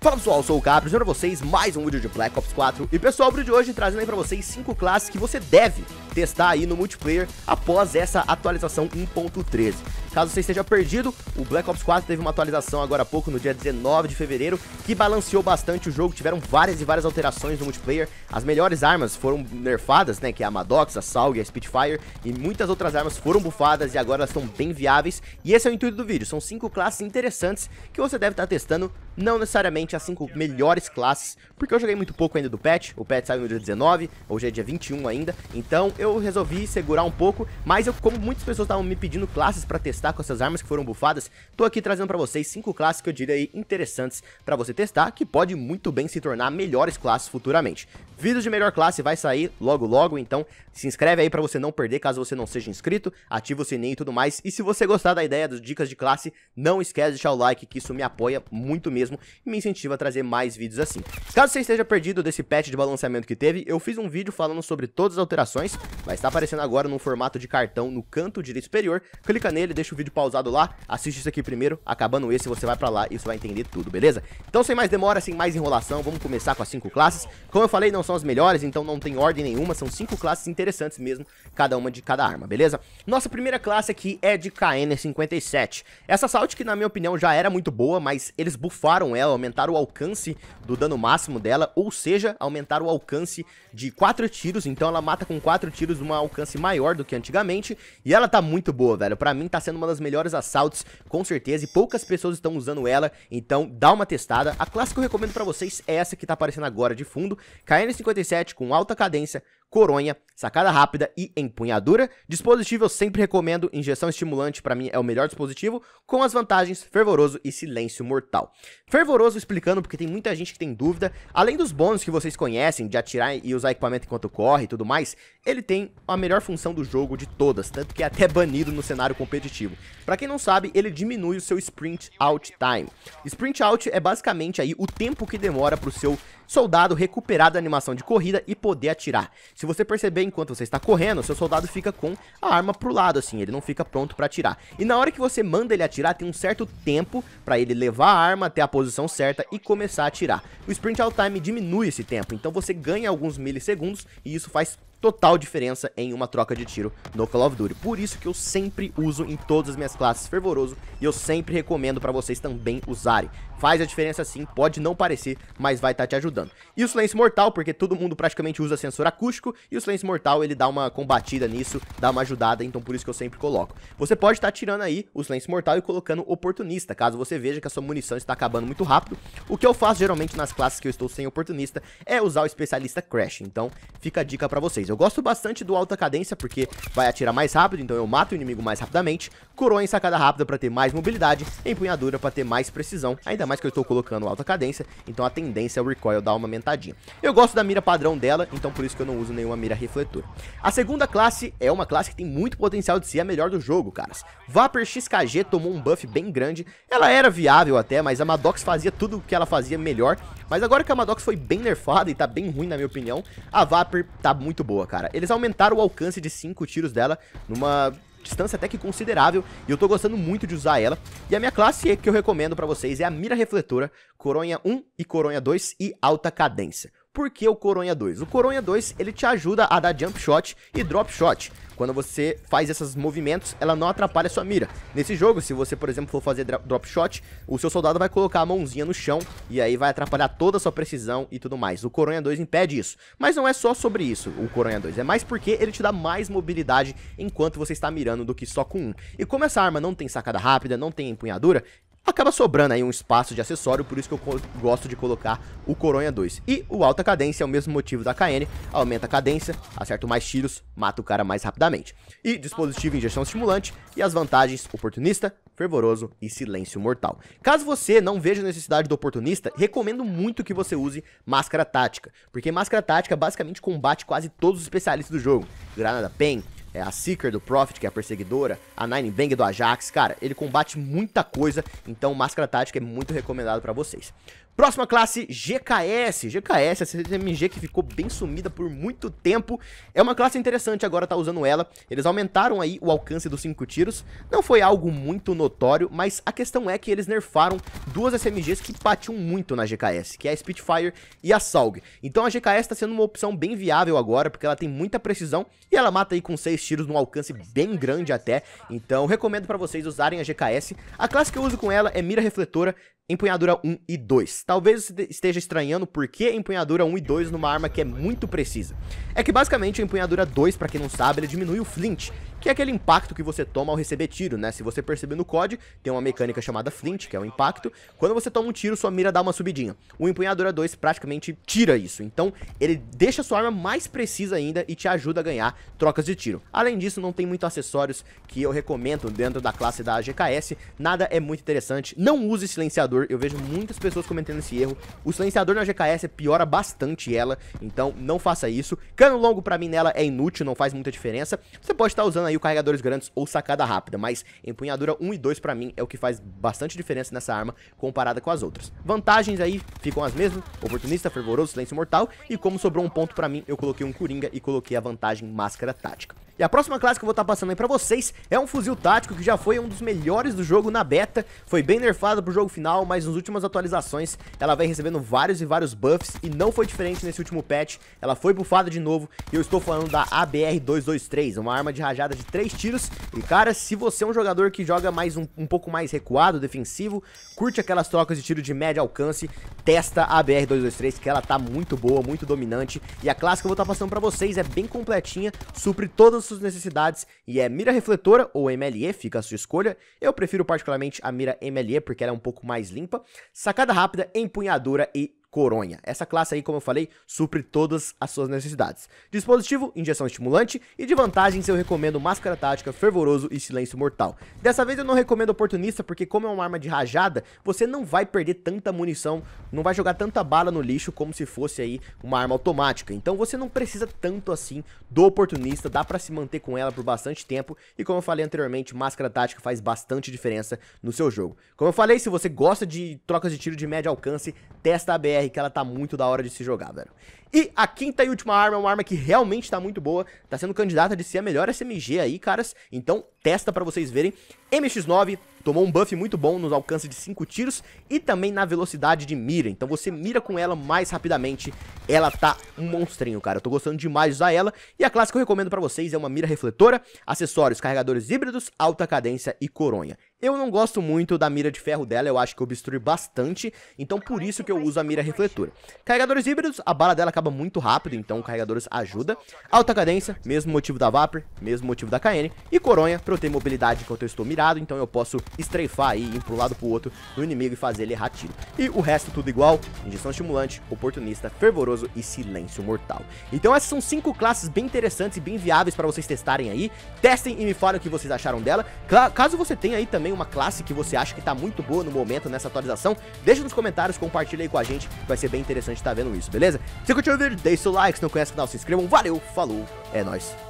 Fala pessoal, eu sou o Capri, para vocês mais um vídeo de Black Ops 4 E pessoal, o vídeo de hoje trazendo aí pra vocês 5 classes que você deve testar aí no multiplayer após essa atualização 1.13 Caso você esteja perdido, o Black Ops 4 teve uma atualização agora há pouco, no dia 19 de fevereiro Que balanceou bastante o jogo, tiveram várias e várias alterações no multiplayer As melhores armas foram nerfadas, né, que é a Madox, a Salg, a Spitfire E muitas outras armas foram bufadas e agora elas estão bem viáveis E esse é o intuito do vídeo, são 5 classes interessantes que você deve estar testando não necessariamente as 5 melhores classes, porque eu joguei muito pouco ainda do patch, o patch saiu no dia 19, hoje é dia 21 ainda, então eu resolvi segurar um pouco, mas eu, como muitas pessoas estavam me pedindo classes pra testar com essas armas que foram bufadas, tô aqui trazendo pra vocês 5 classes que eu diria aí interessantes pra você testar, que pode muito bem se tornar melhores classes futuramente. Vídeos de melhor classe vai sair logo logo, então se inscreve aí pra você não perder caso você não seja inscrito, ativa o sininho e tudo mais, e se você gostar da ideia das dicas de classe, não esquece de deixar o like que isso me apoia muito mesmo mesmo e me incentiva a trazer mais vídeos assim. Caso você esteja perdido desse patch de balanceamento que teve, eu fiz um vídeo falando sobre todas as alterações, vai estar tá aparecendo agora no formato de cartão no canto direito superior, clica nele, deixa o vídeo pausado lá, assiste isso aqui primeiro, acabando esse você vai pra lá e você vai entender tudo, beleza? Então sem mais demora, sem mais enrolação, vamos começar com as 5 classes, como eu falei não são as melhores, então não tem ordem nenhuma, são 5 classes interessantes mesmo, cada uma de cada arma, beleza? Nossa primeira classe aqui é de KN57, essa Salt que na minha opinião já era muito boa, mas eles bufaram aumentaram ela, aumentaram o alcance do dano máximo dela, ou seja, aumentaram o alcance de 4 tiros, então ela mata com 4 tiros um alcance maior do que antigamente, e ela tá muito boa, velho, pra mim tá sendo uma das melhores assaltos, com certeza, e poucas pessoas estão usando ela, então dá uma testada. A classe que eu recomendo pra vocês é essa que tá aparecendo agora de fundo, KN57 com alta cadência, coronha, sacada rápida e empunhadura. Dispositivo eu sempre recomendo, injeção estimulante para mim é o melhor dispositivo, com as vantagens fervoroso e silêncio mortal. Fervoroso explicando porque tem muita gente que tem dúvida, além dos bônus que vocês conhecem de atirar e usar equipamento enquanto corre e tudo mais, ele tem a melhor função do jogo de todas, tanto que é até banido no cenário competitivo. Para quem não sabe, ele diminui o seu sprint out time. Sprint out é basicamente aí o tempo que demora para o seu soldado recuperar da animação de corrida e poder atirar. Se você perceber enquanto você está correndo, seu soldado fica com a arma pro lado, assim, ele não fica pronto para atirar. E na hora que você manda ele atirar, tem um certo tempo para ele levar a arma até a posição certa e começar a atirar. O sprint All time diminui esse tempo, então você ganha alguns milissegundos e isso faz total diferença em uma troca de tiro no Call of Duty. Por isso que eu sempre uso em todas as minhas classes fervoroso e eu sempre recomendo para vocês também usarem. Faz a diferença sim, pode não parecer, mas vai estar tá te ajudando. E o silêncio mortal, porque todo mundo praticamente usa sensor acústico e o silêncio mortal ele dá uma combatida nisso, dá uma ajudada, então por isso que eu sempre coloco. Você pode estar tá tirando aí o silêncio mortal e colocando oportunista, caso você veja que a sua munição está acabando muito rápido. O que eu faço geralmente nas classes que eu estou sem oportunista é usar o especialista crash, então fica a dica para vocês. Eu gosto bastante do alta cadência, porque vai atirar mais rápido, então eu mato o inimigo mais rapidamente. Coroa em sacada rápida pra ter mais mobilidade. Empunhadura pra ter mais precisão. Ainda mais que eu estou colocando alta cadência, então a tendência é o recoil dar uma aumentadinha. Eu gosto da mira padrão dela, então por isso que eu não uso nenhuma mira refletora. A segunda classe é uma classe que tem muito potencial de ser a melhor do jogo, caras. Vapor XKG tomou um buff bem grande. Ela era viável até, mas a Madox fazia tudo o que ela fazia melhor. Mas agora que a Madox foi bem nerfada e tá bem ruim na minha opinião, a Vapor tá muito boa, cara. Eles aumentaram o alcance de 5 tiros dela numa distância até que considerável e eu tô gostando muito de usar ela. E a minha classe que eu recomendo pra vocês é a mira refletora, coronha 1 e coronha 2 e alta cadência. Por que o Coronha 2? O Coronha 2, ele te ajuda a dar jump shot e drop shot. Quando você faz esses movimentos, ela não atrapalha a sua mira. Nesse jogo, se você, por exemplo, for fazer drop shot, o seu soldado vai colocar a mãozinha no chão e aí vai atrapalhar toda a sua precisão e tudo mais. O Coronha 2 impede isso. Mas não é só sobre isso, o Coronha 2. É mais porque ele te dá mais mobilidade enquanto você está mirando do que só com um. E como essa arma não tem sacada rápida, não tem empunhadura, acaba sobrando aí um espaço de acessório, por isso que eu gosto de colocar o Coronha 2. E o Alta Cadência é o mesmo motivo da KN, aumenta a cadência, acerta mais tiros, mata o cara mais rapidamente. E dispositivo injeção estimulante e as vantagens oportunista, fervoroso e silêncio mortal. Caso você não veja necessidade do oportunista, recomendo muito que você use máscara tática, porque máscara tática basicamente combate quase todos os especialistas do jogo. Granada Pen, é, a Seeker do Profit, que é a perseguidora, a Nine Bang do Ajax, cara, ele combate muita coisa, então Máscara Tática é muito recomendado para vocês. Próxima classe, GKS. GKS, a SMG que ficou bem sumida por muito tempo. É uma classe interessante agora tá usando ela. Eles aumentaram aí o alcance dos 5 tiros. Não foi algo muito notório, mas a questão é que eles nerfaram duas SMGs que batiam muito na GKS, que é a Spitfire e a Salg. Então a GKS está sendo uma opção bem viável agora, porque ela tem muita precisão e ela mata aí com 6 tiros num alcance bem grande até. Então recomendo para vocês usarem a GKS. A classe que eu uso com ela é mira refletora, empunhadura 1 e 2. Talvez você esteja estranhando por que empunhadura 1 e 2 numa arma que é muito precisa. É que basicamente a empunhadura 2, para quem não sabe, ele diminui o flint, que é aquele impacto que você toma ao receber tiro, né? Se você perceber no COD, tem uma mecânica chamada flint, que é o impacto. Quando você toma um tiro, sua mira dá uma subidinha. O empunhadura 2 praticamente tira isso, então ele deixa sua arma mais precisa ainda e te ajuda a ganhar trocas de tiro. Além disso, não tem muitos acessórios que eu recomendo dentro da classe da AGKS, nada é muito interessante, não use silenciador silenciador, eu vejo muitas pessoas cometendo esse erro. O silenciador na GKS piora bastante ela, então não faça isso. Cano longo pra mim nela é inútil, não faz muita diferença. Você pode estar tá usando aí o carregadores grandes ou sacada rápida, mas empunhadura 1 e 2 pra mim é o que faz bastante diferença nessa arma comparada com as outras. Vantagens aí ficam as mesmas, oportunista, fervoroso, silêncio mortal, e como sobrou um ponto pra mim, eu coloquei um coringa e coloquei a vantagem máscara tática. E a próxima classe que eu vou estar tá passando aí pra vocês é um fuzil tático que já foi um dos melhores do jogo na beta. Foi bem nerfada pro jogo final, mas nas últimas atualizações ela vem recebendo vários e vários buffs e não foi diferente nesse último patch. Ela foi bufada de novo e eu estou falando da ABR-223, uma arma de rajada de 3 tiros. E cara, se você é um jogador que joga mais um, um pouco mais recuado, defensivo, curte aquelas trocas de tiro de médio alcance, testa a ABR-223 que ela tá muito boa, muito dominante. E a classe que eu vou estar tá passando pra vocês é bem completinha, supre todas suas necessidades e é mira refletora ou MLE, fica a sua escolha. Eu prefiro particularmente a mira MLE porque ela é um pouco mais limpa. Sacada rápida, empunhadora e coronha. Essa classe aí, como eu falei, supre todas as suas necessidades. Dispositivo, injeção estimulante e de vantagens eu recomendo máscara tática, fervoroso e silêncio mortal. Dessa vez eu não recomendo oportunista porque como é uma arma de rajada, você não vai perder tanta munição, não vai jogar tanta bala no lixo como se fosse aí uma arma automática. Então você não precisa tanto assim do oportunista, dá pra se manter com ela por bastante tempo e como eu falei anteriormente, máscara tática faz bastante diferença no seu jogo. Como eu falei, se você gosta de trocas de tiro de médio alcance, testa a BR que ela tá muito da hora de se jogar, velho. E a quinta e última arma é uma arma que realmente está muito boa, está sendo candidata de ser a melhor SMG aí, caras. Então, testa para vocês verem. MX-9 tomou um buff muito bom nos alcances de 5 tiros e também na velocidade de mira. Então você mira com ela mais rapidamente. Ela tá um monstrinho, cara. Eu tô gostando demais de usar ela. E a classe que eu recomendo para vocês é uma mira refletora, acessórios, carregadores híbridos, alta cadência e coronha. Eu não gosto muito da mira de ferro dela, eu acho que obstrui bastante, então por isso que eu uso a mira refletora. Carregadores híbridos, a bala dela acaba muito rápido, então carregadores ajuda. Alta cadência, mesmo motivo da Vapor, mesmo motivo da KN. E coronha, pra eu ter mobilidade enquanto eu estou mirado, então eu posso estreifar aí, ir pro lado pro outro no inimigo e fazer ele errar tiro. E o resto tudo igual, injeção estimulante, oportunista, fervoroso e silêncio mortal. Então essas são cinco classes bem interessantes e bem viáveis para vocês testarem aí. Testem e me falem o que vocês acharam dela. Caso você tenha aí também uma classe que você acha que tá muito boa no momento nessa atualização, deixa nos comentários, compartilha aí com a gente, vai ser bem interessante estar tá vendo isso, beleza? Se curtiu Shorter, deixe seu like, se não conhece o canal, se inscrevam, valeu, falou, é nóis.